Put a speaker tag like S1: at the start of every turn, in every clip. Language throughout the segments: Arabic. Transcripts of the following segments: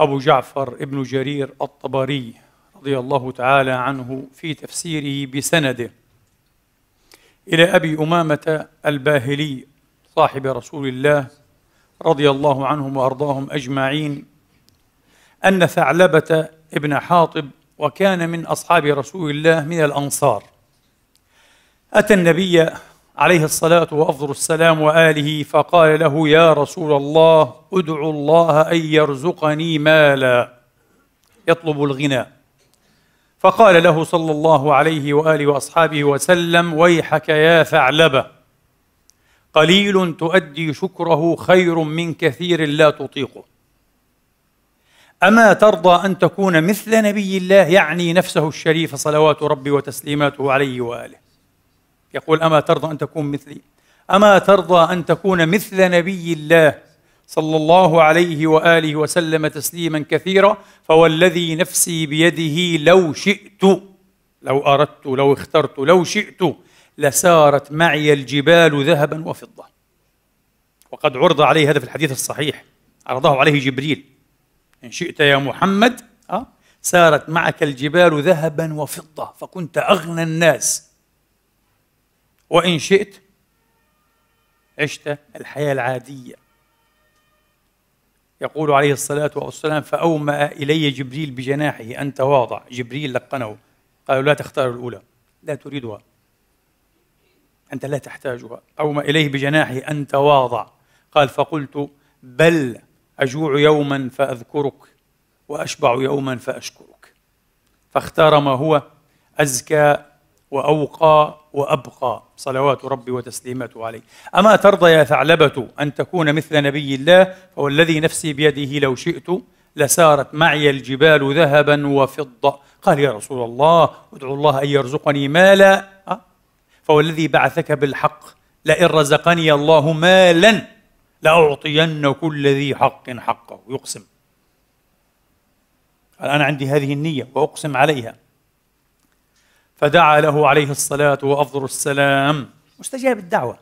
S1: أبو جعفر ابن جرير الطبري رضي الله تعالى عنه في تفسيره بسنده إلى أبي أمامة الباهلي صاحب رسول الله رضي الله عنهم وأرضاهم أجمعين أن ثعلبة ابن حاطب وكان من أصحاب رسول الله من الأنصار أتى النبي عليه الصلاة وأفضل السلام وآله فقال له يا رسول الله أدعو الله أن يرزقني مالا يطلب الغنى فقال له صلى الله عليه وآله وأصحابه وسلم ويحك يا ثعلبة قليل تؤدي شكره خير من كثير لا تطيقه أما ترضى أن تكون مثل نبي الله يعني نفسه الشريف صلوات ربي وتسليماته عليه وآله يقول أما ترضى أن تكون مثلي أما ترضى أن تكون مثل نبي الله صلى الله عليه وآله وسلم تسليما كثيرا فوالذي نفسي بيده لو شئت لو أردت لو اخترت لو شئت لسارت معي الجبال ذهبا وفضة وقد عرض عليه هذا في الحديث الصحيح عرضه عليه جبريل إن شئت يا محمد أه؟ سارت معك الجبال ذهبا وفضة فكنت أغنى الناس وإن شئت عشت الحياة العادية يقول عليه الصلاة والسلام فأومأ إلي جبريل بجناحه أن تواضع جبريل لقنه قالوا لا تختار الأولى لا تريدها أنت لا تحتاجها أومأ إليه بجناحه أن تواضع قال فقلت بل أجوع يوما فأذكرك وأشبع يوما فأشكرك فاختار ما هو أزكى وأوقى وأبقى صلوات ربي وتسليماته عليه أما ترضى يا ثعلبة أن تكون مثل نبي الله فوالذي نفسي بيده لو شئت لسارت معي الجبال ذهبا وفضة قال يا رسول الله ادعو الله أن يرزقني مالا أه؟ فوالذي بعثك بالحق لئن رزقني الله مالا لأعطين كل ذي حق حقه يقسم قال أنا عندي هذه النية وأقسم عليها فدعا له عليه الصلاة وأفضل السلام مستجاب الدعوة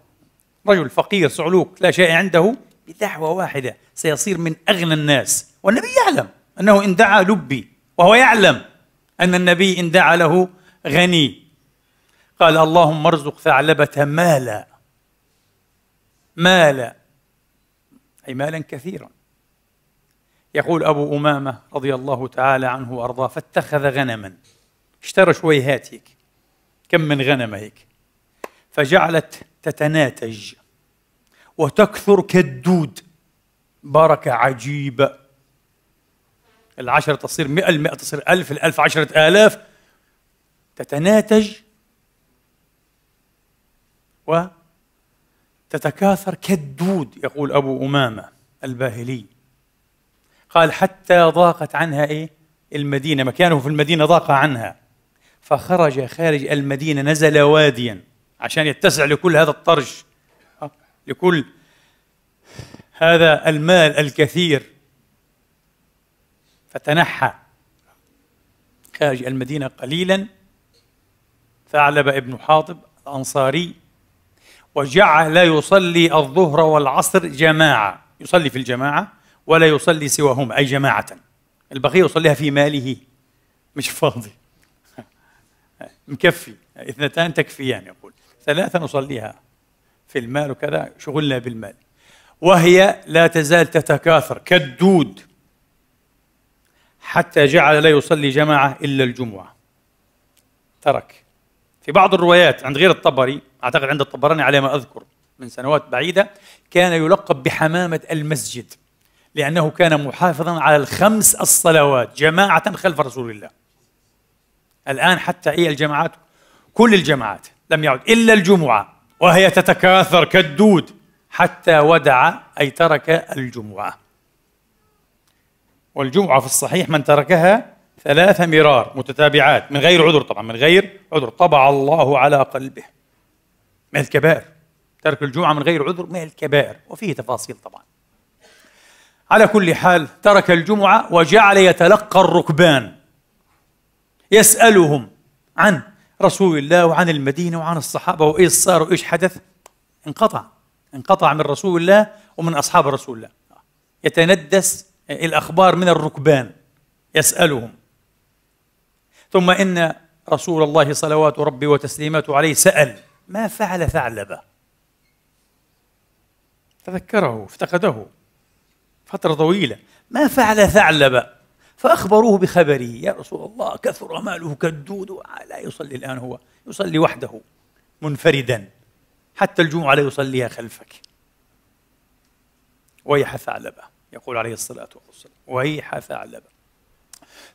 S1: رجل فقير صعلوك لا شيء عنده بدعوة واحدة سيصير من أغنى الناس والنبي يعلم أنه إن دعا لبي وهو يعلم أن النبي إن دعا له غني قال اللهم ارزق ثعلبة مالا مالا أي مالا كثيرا يقول أبو أمامة رضي الله تعالى عنه وأرضاه فاتخذ غنما اشترى شوي هات هيك كم من غنم هيك فجعلت تتناتج وتكثر كالدود بركة عجيبة العشرة تصير مئة المئة تصير ألف الألف عشرة آلاف تتناتج وتتكاثر كالدود يقول أبو أمامة الباهلي قال حتى ضاقت عنها إيه المدينة مكانه في المدينة ضاق عنها فخرج خارج المدينة نزل واديا عشان يتسع لكل هذا الطرج لكل هذا المال الكثير فتنحى خارج المدينة قليلا ثعلب ابن حاطب الأنصاري وجعل يصلي الظهر والعصر جماعة يصلي في الجماعة ولا يصلي سواهما أي جماعة البقية يصليها في ماله مش فاضي مكفي اثنتان تكفيان يقول ثلاثة نصليها في المال وكذا شغلنا بالمال وهي لا تزال تتكاثر كالدود حتى جعل لا يصلي جماعة إلا الجمعة ترك في بعض الروايات عند غير الطبري أعتقد عند الطبراني على ما أذكر من سنوات بعيدة كان يلقب بحمامة المسجد لأنه كان محافظا على الخمس الصلوات جماعة خلف رسول الله الآن حتى هي الجماعات كل الجماعات لم يعد إلا الجمعة وهي تتكاثر كالدود حتى ودع أي ترك الجمعة والجمعة في الصحيح من تركها ثلاث مرار متتابعات من غير عذر طبعا من غير عذر طبع الله على قلبه من الكبائر ترك الجمعة من غير عذر من الكبائر وفيه تفاصيل طبعا على كل حال ترك الجمعة وجعل يتلقى الركبان يسألهم عن رسول الله وعن المدينة وعن الصحابة وإيش صار وإيش حدث انقطع انقطع من رسول الله ومن أصحاب رسول الله يتندس الأخبار من الركبان يسألهم ثم إن رسول الله صلوات ربي وتسليماته عليه سأل ما فعل ثعلبة تذكره افتقده فترة طويلة ما فعل ثعلبة فأخبروه بخبري يا رسول الله كثر ماله كالدود لا يصلي الآن هو يصلي وحده منفردا حتى الجمعة لا يصليها خلفك ويح ثعلبة يقول عليه الصلاة والسلام ويح ثعلبة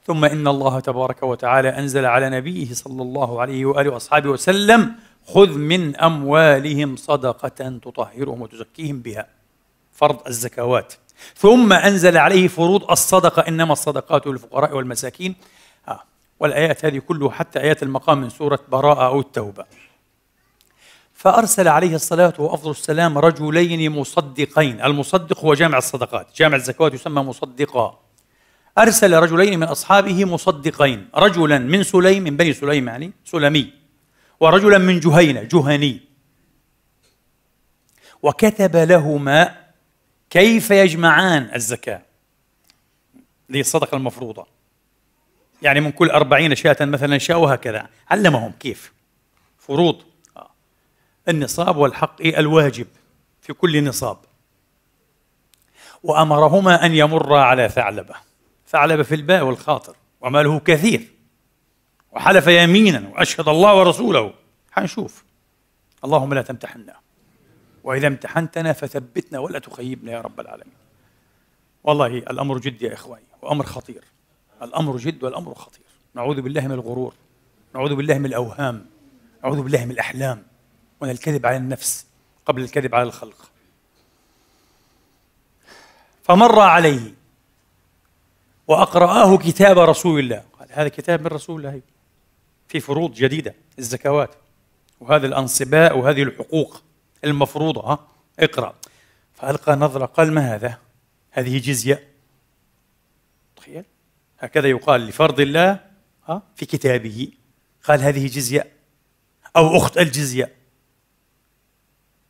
S1: ثم إن الله تبارك وتعالى أنزل على نبيه صلى الله عليه وآله وأصحابه وسلم خذ من أموالهم صدقة تطهرهم وتزكيهم بها فرض الزكوات ثم أنزل عليه فروض الصدقة إنما الصدقات للفقراء والمساكين آه. والآيات هذه كلها حتى آيات المقام من سورة براءة أو التوبة فأرسل عليه الصلاة وأفضل السلام رجلين مصدقين المصدق هو جامع الصدقات جامع الزكوات يسمى مصدقا أرسل رجلين من أصحابه مصدقين رجلا من سليم من بني سليم يعني سلمي ورجلا من جهينة جهني وكتب لهما كيف يجمعان الزكاة دي الصدقة المفروضة يعني من كل أربعين شاة مثلا شاء وهكذا علمهم كيف فروض آه. النصاب والحق إيه؟ الواجب في كل نصاب وأمرهما أن يمر على ثعلبة ثعلبة في الباء والخاطر وماله كثير وحلف يمينا وأشهد الله ورسوله حنشوف اللهم لا تمتحنا وإذا امتحنتنا فثبتنا ولا تخيبنا يا رب العالمين والله الأمر جد يا إخواني وأمر خطير الأمر جد والأمر خطير نعوذ بالله من الغرور نعوذ بالله من الأوهام نعوذ بالله من الأحلام ومن الكذب على النفس قبل الكذب على الخلق فمر عليه وأقرآه كتاب رسول الله قال هذا كتاب من رسول الله في فروض جديدة الزكوات وهذا الأنصباء وهذه الحقوق المفروضة آه، اقرأ فألقى نظرة قال ما هذا هذه جزية تخيل هكذا يقال لفرض الله آه، في كتابه قال هذه جزية أو أخت الجزية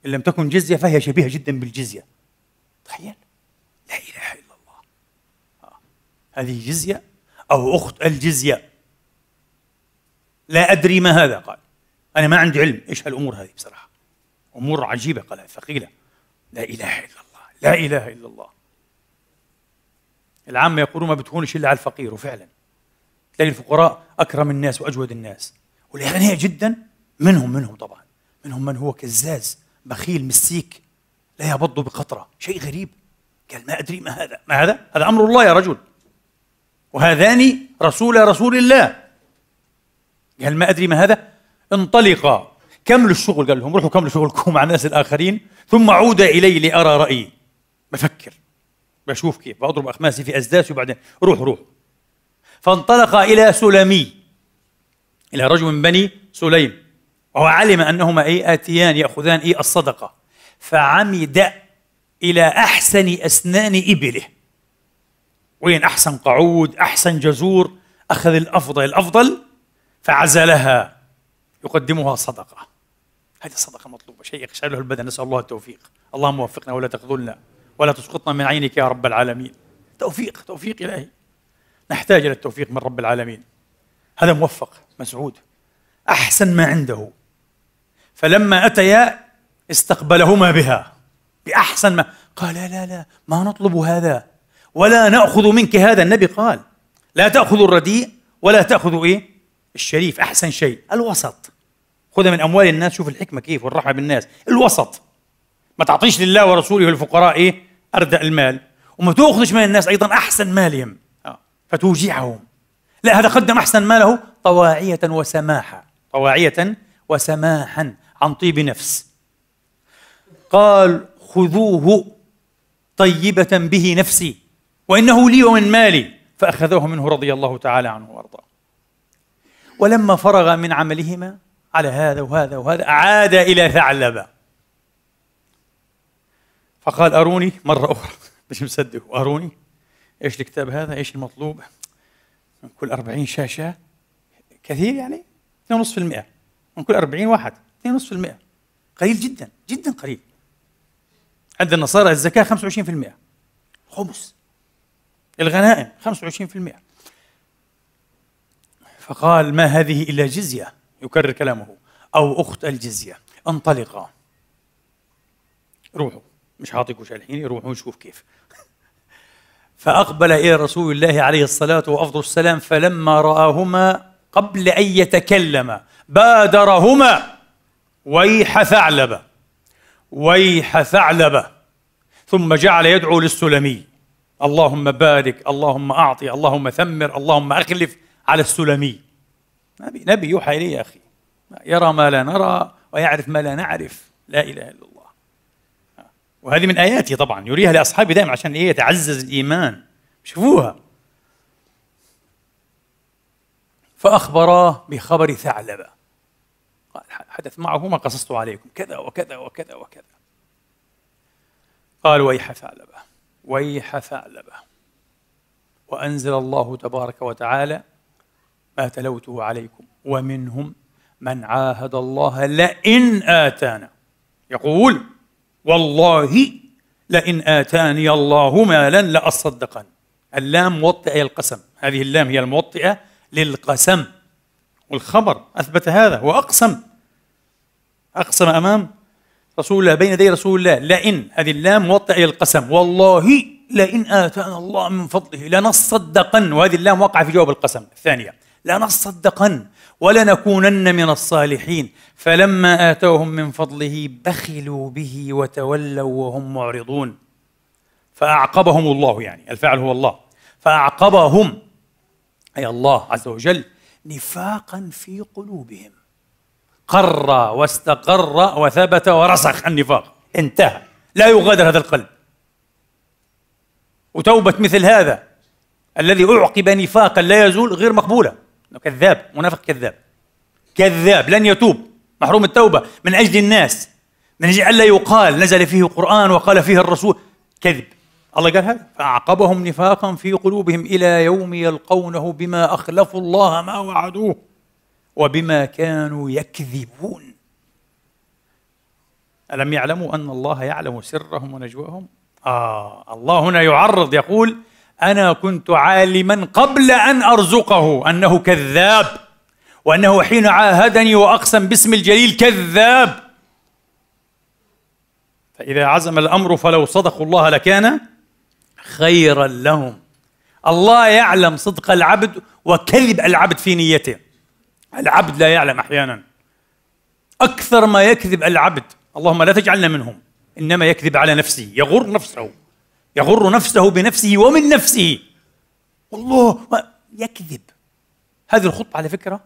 S1: إن لم تكن جزية فهي شبيهة جدا بالجزية تخيل لا إله إلا الله آه، هذه جزية أو أخت الجزية لا أدري ما هذا قال أنا ما عندي علم إيش هالأمور هذه بصراحة امور عجيبه قال ثقيله لا اله الا الله لا اله الا الله العامه يقولون ما بتهونش الا على الفقير وفعلا تلاقي الفقراء اكرم الناس واجود الناس والاغنياء جدا منهم منهم طبعا منهم من هو كزاز بخيل مسيك لا يبض بقطره شيء غريب قال ما ادري ما هذا ما هذا هذا امر الله يا رجل وهذان رسول رسول الله قال ما ادري ما هذا انطلقا كملوا الشغل قال لهم روحوا كملوا شغلكم مع الناس الآخرين ثم عود إلي لأرى رأيي بفكر بشوف كيف بضرب أخماسي في أسداسي وبعدين روح روح فانطلق إلى سلمي إلى رجل من بني سليم وهو علم أنهما أي آتيان يأخذان أي الصدقة فعمد إلى أحسن أسنان إبله وين أحسن قعود أحسن جزور أخذ الأفضل الأفضل فعزلها يقدمها صدقه هذه الصدقه المطلوبه شيء يخشى له البدن نسال الله التوفيق اللهم وفقنا ولا تخذلنا ولا تسقطنا من عينك يا رب العالمين توفيق توفيق الهي نحتاج الى التوفيق من رب العالمين هذا موفق مسعود احسن ما عنده فلما اتيا استقبلهما بها باحسن ما قال لا لا لا ما نطلب هذا ولا ناخذ منك هذا النبي قال لا تاخذوا الرديء ولا تاخذوا ايه الشريف احسن شيء الوسط خذها من اموال الناس شوف الحكمه كيف والرحمه بالناس الوسط ما تعطيش لله ورسوله والفقراء ايه اردأ المال وما تاخذش من الناس ايضا احسن مالهم آه. فتوجعهم لا هذا قدم احسن ماله طواعيه وسماحه طواعيه وسماحا عن طيب نفس قال خذوه طيبة به نفسي وإنه لي ومن مالي فأخذوه منه رضي الله تعالى عنه وأرضاه ولما فرغ من عملهما على هذا وهذا وهذا عاد إلى ثعلبة فقال أروني مرة أخرى مش مصدق أروني إيش الكتاب هذا إيش المطلوب من كل أربعين شاشة كثير يعني 2.5% من كل 40 واحد 2.5% قليل جدا جدا قليل عند النصارى الزكاة 25% خمس الغنائم 25% فقال ما هذه إلا جزية يكرر كلامه أو أخت الجزية انطلقا روحوا مش وش الحين روحوا نشوف كيف فأقبل إلى رسول الله عليه الصلاة وأفضل السلام فلما رآهما قبل أن يتكلم بادرهما ويح ثعلبة ويح ثعلبة ثم جعل يدعو للسلمي اللهم بارك اللهم أعطي اللهم ثمر اللهم أخلف على السلمي نبي نبي يوحى إليه يا أخي يرى ما لا نرى ويعرف ما لا نعرف لا إله إلا الله وهذه من آياته طبعا يريها لأصحابه دائما عشان إيه يتعزز الإيمان شوفوها فأخبراه بخبر ثعلبة قال حدث معه ما قصصت عليكم كذا وكذا وكذا وكذا قال ويح ثعلبة ويح ثعلبة وأنزل الله تبارك وتعالى ما تلوته عليكم ومنهم من عاهد الله لئن آتانا يقول والله لئن آتاني الله مالا لأصدقن اللام موطئة القسم هذه اللام هي الموطئة للقسم والخبر أثبت هذا وأقسم أقسم أمام رسول الله بين يدي رسول الله لئن هذه اللام موطئة القسم والله لئن آتانا الله من فضله لنصدقن وهذه اللام وقع في جواب القسم الثانية لنصدقن ولنكونن من الصالحين فلما آتوهم من فضله بخلوا به وتولوا وهم معرضون فأعقبهم الله يعني الفعل هو الله فأعقبهم أي الله عز وجل نفاقا في قلوبهم قر واستقر وثبت ورسخ النفاق انتهى لا يغادر هذا القلب وتوبة مثل هذا الذي أعقب نفاقا لا يزول غير مقبولة كذاب منافق كذاب كذاب لن يتوب محروم التوبة من أجل الناس من أجل ألا يقال نزل فيه القرآن وقال فيه الرسول كذب الله قال هذا فأعقبهم نفاقا في قلوبهم إلى يوم يلقونه بما أخلفوا الله ما وعدوه وبما كانوا يكذبون ألم يعلموا أن الله يعلم سرهم ونجواهم آه الله هنا يعرض يقول انا كنت عالما قبل ان ارزقه انه كذاب وانه حين عاهدني واقسم باسم الجليل كذاب فاذا عزم الامر فلو صدقوا الله لكان خيرا لهم الله يعلم صدق العبد وكذب العبد في نيته العبد لا يعلم احيانا اكثر ما يكذب العبد اللهم لا تجعلنا منهم انما يكذب على نفسه يغر نفسه يغر نفسه بنفسه ومن نفسه والله يكذب هذه الخطبة على فكرة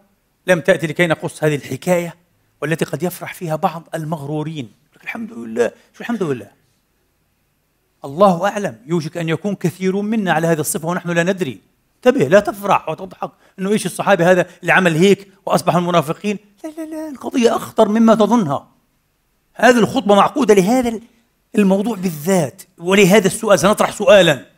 S1: لم تأتي لكي نقص هذه الحكاية والتي قد يفرح فيها بعض المغرورين الحمد لله شو الحمد لله الله أعلم يوشك أن يكون كثيرون منا على هذه الصفة ونحن لا ندري انتبه لا تفرح وتضحك انه ايش الصحابي هذا اللي عمل هيك واصبح المنافقين لا لا لا القضيه اخطر مما تظنها هذه الخطبه معقوده لهذا الموضوع بالذات ولهذا السؤال سنطرح سؤالا